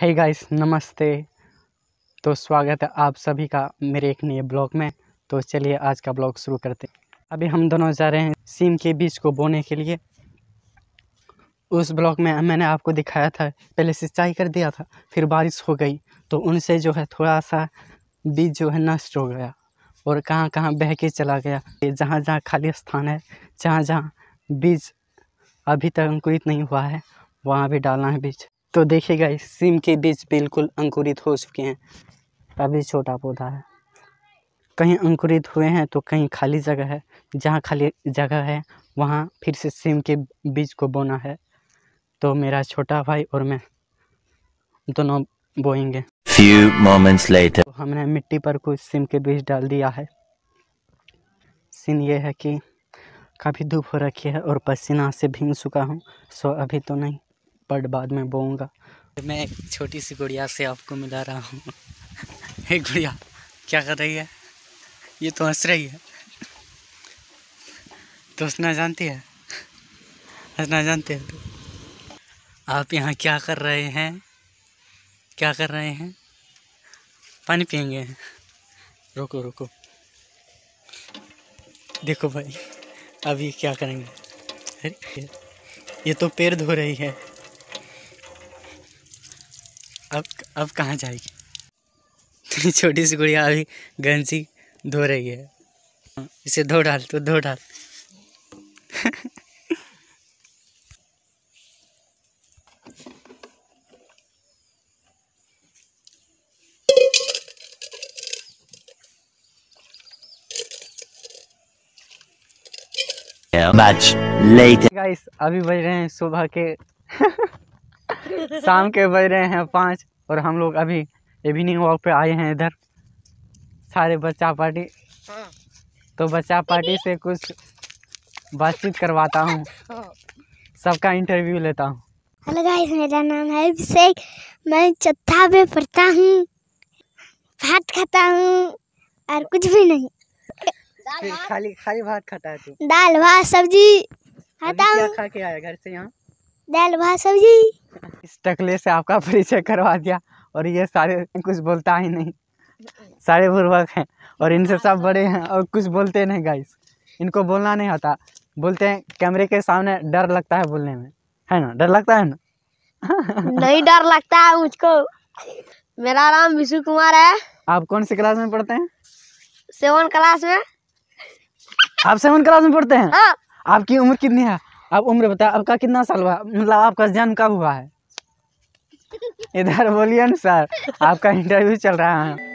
है गाइस नमस्ते तो स्वागत है आप सभी का मेरे एक नए ब्लॉग में तो चलिए आज का ब्लॉग शुरू करते हैं अभी हम दोनों जा रहे हैं सीम के बीज को बोने के लिए उस ब्लॉग में मैंने आपको दिखाया था पहले सिंचाई कर दिया था फिर बारिश हो गई तो उनसे जो है थोड़ा सा बीज जो है नष्ट हो गया और कहाँ कहाँ बह के चला गया जहाँ जहाँ खाली स्थान है जहाँ जहाँ बीज अभी तक अंकुरित नहीं हुआ है वहाँ भी डालना है बीज तो देखिएगा इस सिम के बीज बिल्कुल अंकुरित हो चुके हैं अभी छोटा पौधा है कहीं अंकुरित हुए हैं तो कहीं खाली जगह है जहाँ खाली जगह है वहाँ फिर से सिम के बीज को बोना है तो मेरा छोटा भाई और मैं दोनों बोएंगे Few moments later. तो हमने मिट्टी पर कुछ सिम के बीज डाल दिया है सीन ये है कि काफ़ी धूप हो रखी है और पसीना से भींग चुका हूँ सो अभी तो नहीं बट बाद में बोऊंगा मैं एक छोटी सी गुड़िया से आपको मिला रहा हूँ एक गुड़िया क्या कर रही है ये तो हंस रही है तो हंसना जानती है हंसना जानते हैं तो आप यहाँ क्या कर रहे हैं क्या कर रहे हैं पानी पियेंगे रुको रुको देखो भाई अभी क्या करेंगे अरे ये तो पैर धो रही है अब अब कहाँ जाएगी छोटी सी गुड़िया अभी गंजी धो रही है इसे धो डाल तो धो डाल मैच लेट गाइस अभी बज रहे हैं सुबह के शाम के बज रहे हैं पाँच और हम लोग अभी इवनिंग वॉक पे आए हैं इधर सारे बच्चा पार्टी तो बच्चा पार्टी से कुछ बातचीत करवाता हूँ सबका इंटरव्यू लेता हूँ हेलो गाइस मेरा नाम है अभिषेक मैं चौथा पे पढ़ता हूँ भात खाता हूँ और कुछ भी नहीं खाली खाली भात खाता है तू दाल भात सब्जी खाता हूँ खा के आया घर से यहाँ दाल भात सब्जी इस टकले से आपका परिचय करवा दिया और ये सारे कुछ बोलता ही नहीं सारे बुर्वक हैं और इनसे सब हाँ। बड़े हैं और कुछ बोलते नहीं गाइस इनको बोलना नहीं आता बोलते हैं कैमरे के सामने डर लगता है बोलने में है ना डर लगता है ना नहीं डर लगता है मुझको मेरा नाम विशु कुमार है आप कौन सी क्लास में पढ़ते हैं सेवन क्लास में आप सेवन क्लास में पढ़ते हैं हाँ। आपकी उम्र कितनी है आप उम्र बताओ आपका कितना साल हुआ मतलब आपका जन्म कब हुआ है इधर बोलिए ना सर आपका इंटरव्यू चल रहा है